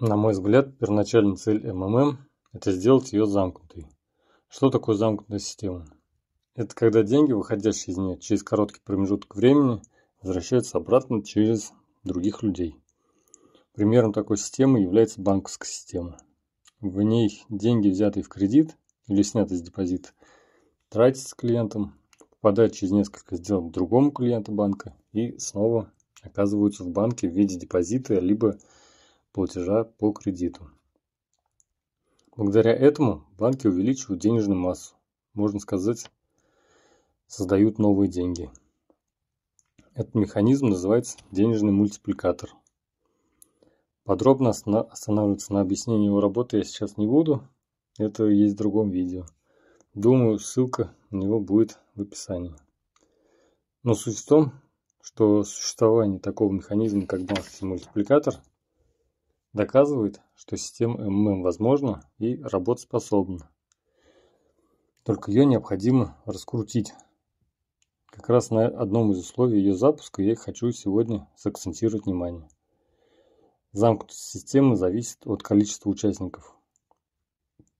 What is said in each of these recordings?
На мой взгляд, первоначальная цель МММ – это сделать ее замкнутой. Что такое замкнутая система? Это когда деньги, выходящие из нее через короткий промежуток времени, возвращаются обратно через других людей. Примером такой системы является банковская система. В ней деньги, взятые в кредит или сняты с депозита, тратятся клиентом, попадают через несколько сделок другому клиенту банка и снова оказываются в банке в виде депозита либо платежа по кредиту. Благодаря этому банки увеличивают денежную массу, можно сказать, создают новые деньги. Этот механизм называется денежный мультипликатор. Подробно останавливаться на объяснении его работы я сейчас не буду, это есть в другом видео. Думаю, ссылка на него будет в описании. Но суть в том, что существование такого механизма, как банковский мультипликатор – доказывает, что система ММ возможна и работоспособна. Только ее необходимо раскрутить. Как раз на одном из условий ее запуска я хочу сегодня сакцентировать внимание. Замкнутость системы зависит от количества участников.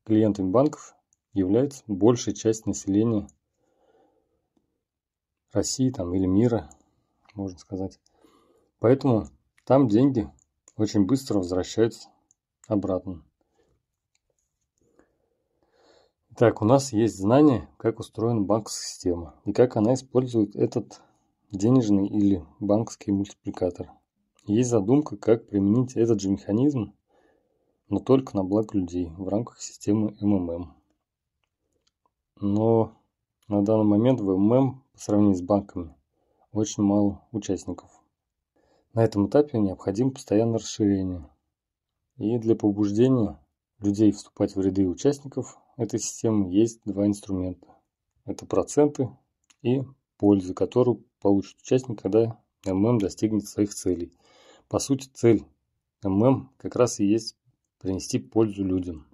Клиентами банков является большая часть населения России там, или мира, можно сказать. Поэтому там деньги очень быстро возвращается обратно. Так, у нас есть знание, как устроена банковская система и как она использует этот денежный или банковский мультипликатор. Есть задумка, как применить этот же механизм, но только на благо людей в рамках системы МММ. Но на данный момент в МММ по сравнению с банками очень мало участников. На этом этапе необходимо постоянное расширение. И для побуждения людей вступать в ряды участников этой системы есть два инструмента. Это проценты и польза, которую получит участник, когда ММ достигнет своих целей. По сути, цель ММ как раз и есть принести пользу людям.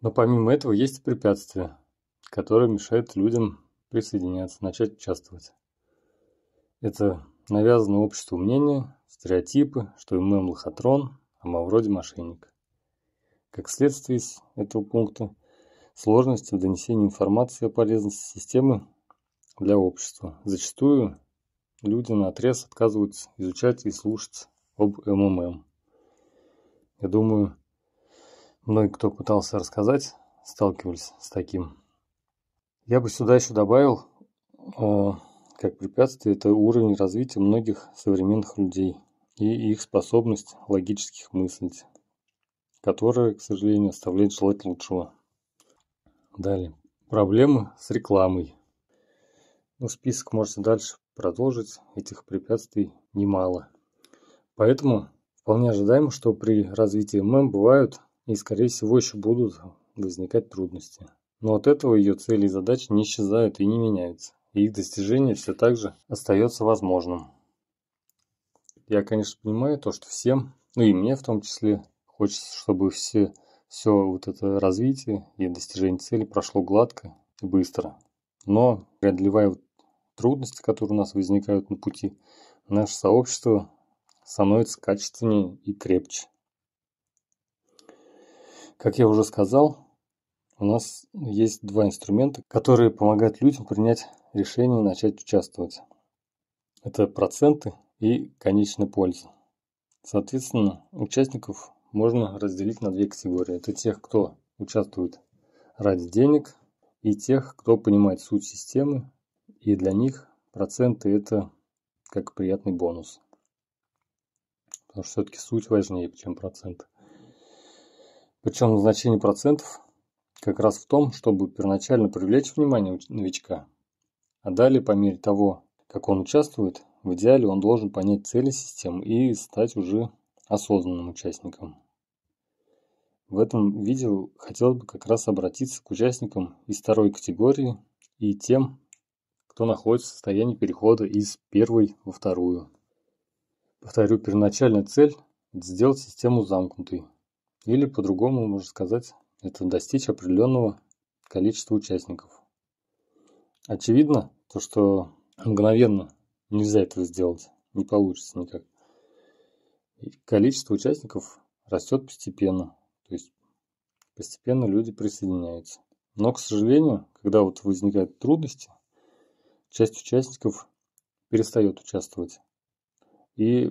Но помимо этого есть и препятствия, которые мешают людям присоединяться, начать участвовать. Это навязано обществу мнение, стереотипы, что МММ лохотрон, а Мавроди мошенник. Как следствие из этого пункта, сложности в донесении информации о полезности системы для общества. Зачастую люди на отрез отказываются изучать и слушать об МММ. Я думаю, многие, кто пытался рассказать, сталкивались с таким. Я бы сюда еще добавил э, как препятствие – это уровень развития многих современных людей и их способность логических мыслить, которая, к сожалению, оставляет желать лучшего. Далее. Проблемы с рекламой. Ну, список можете дальше продолжить, этих препятствий немало. Поэтому вполне ожидаемо, что при развитии ММ бывают и, скорее всего, еще будут возникать трудности. Но от этого ее цели и задачи не исчезают и не меняются их достижение все так же остается возможным. Я, конечно, понимаю то, что всем, ну и мне в том числе, хочется, чтобы все, все вот это развитие и достижение цели прошло гладко и быстро. Но, преодолевая трудности, которые у нас возникают на пути, наше сообщество становится качественнее и крепче. Как я уже сказал, у нас есть два инструмента, которые помогают людям принять решение начать участвовать. Это проценты и конечная польза. Соответственно, участников можно разделить на две категории. Это тех, кто участвует ради денег, и тех, кто понимает суть системы, и для них проценты это как приятный бонус. Потому что все-таки суть важнее, чем проценты. Причем значение процентов как раз в том, чтобы первоначально привлечь внимание новичка, а далее по мере того, как он участвует, в идеале он должен понять цели системы и стать уже осознанным участником. В этом видео хотелось бы как раз обратиться к участникам из второй категории и тем, кто находится в состоянии перехода из первой во вторую. Повторю, первоначальная цель – сделать систему замкнутой. Или по-другому можно сказать, это достичь определенного количества участников. Очевидно, то, что мгновенно нельзя этого сделать, не получится никак. И количество участников растет постепенно, то есть постепенно люди присоединяются. Но, к сожалению, когда вот возникают трудности, часть участников перестает участвовать. И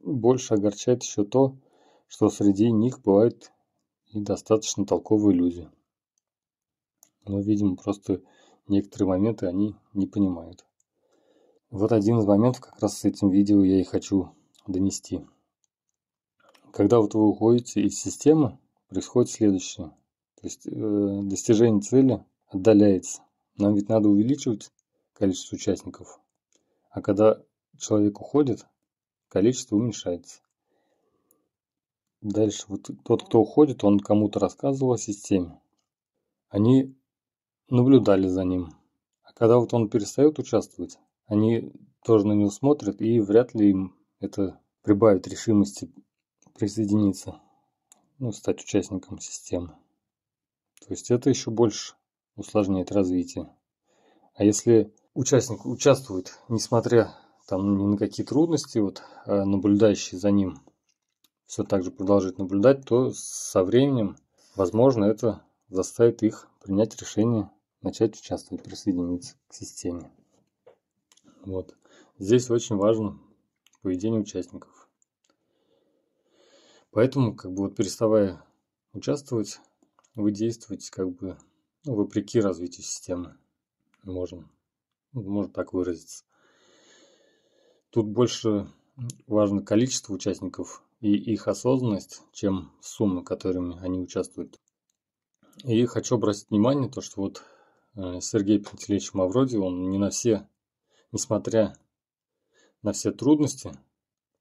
больше огорчает еще то, что среди них бывают и достаточно толковые люди. Но, видимо, просто некоторые моменты они не понимают. Вот один из моментов как раз с этим видео я и хочу донести. Когда вот вы уходите из системы, происходит следующее. То есть э, достижение цели отдаляется. Нам ведь надо увеличивать количество участников. А когда человек уходит, количество уменьшается. Дальше вот тот, кто уходит, он кому-то рассказывал о системе. Они наблюдали за ним. А когда вот он перестает участвовать, они тоже на него смотрят, и вряд ли им это прибавит решимости присоединиться, ну, стать участником системы. То есть это еще больше усложняет развитие. А если участник участвует, несмотря там ни на какие трудности, вот а наблюдающий за ним – все так же продолжать наблюдать, то со временем, возможно, это заставит их принять решение начать участвовать, присоединиться к системе. Вот. Здесь очень важно поведение участников. Поэтому, как бы вот переставая участвовать, вы действуете как бы ну, вопреки развитию системы. Можем, можно так выразиться. Тут больше важно количество участников и их осознанность, чем суммы, которыми они участвуют. И хочу обратить внимание, то, что вот э, Сергей Пантелеевич Мавроди, он не на все, несмотря на все трудности,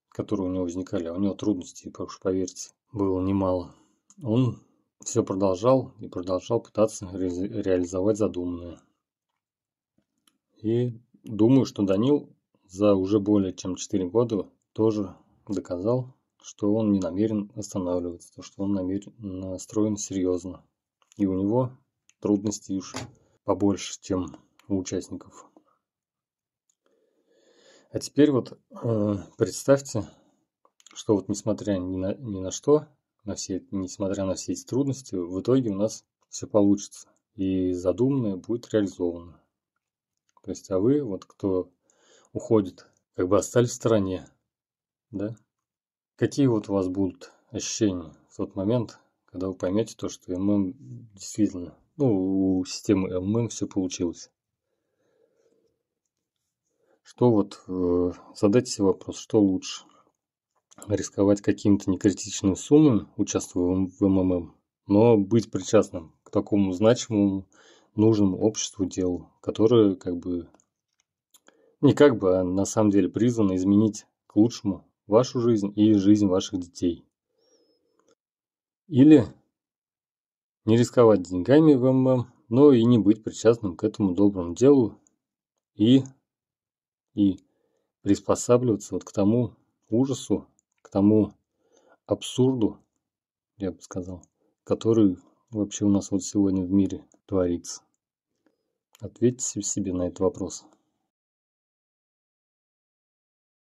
которые у него возникали, а у него трудностей, уж поверьте, было немало, он все продолжал и продолжал пытаться ре- реализовать задуманное. И думаю, что Данил за уже более чем 4 года тоже доказал, что он не намерен останавливаться, то, что он намерен, настроен серьезно. И у него трудностей уж побольше, чем у участников. А теперь вот э, представьте, что вот несмотря ни на, ни на что, на все, несмотря на все эти трудности, в итоге у нас все получится. И задуманное будет реализовано. То есть, а вы, вот кто уходит, как бы остались в стороне, да? Какие вот у вас будут ощущения в тот момент, когда вы поймете то, что M&M действительно, ну, у системы M&M ММ все получилось? Что вот, э, задайте себе вопрос, что лучше? Рисковать какими-то некритичными суммами, участвуя ММ, в МММ, но быть причастным к такому значимому, нужному обществу делу, которое как бы, не как бы, а на самом деле призвано изменить к лучшему вашу жизнь и жизнь ваших детей. Или не рисковать деньгами в ММ, но и не быть причастным к этому доброму делу и, и приспосабливаться вот к тому ужасу, к тому абсурду, я бы сказал, который вообще у нас вот сегодня в мире творится. Ответьте себе на этот вопрос.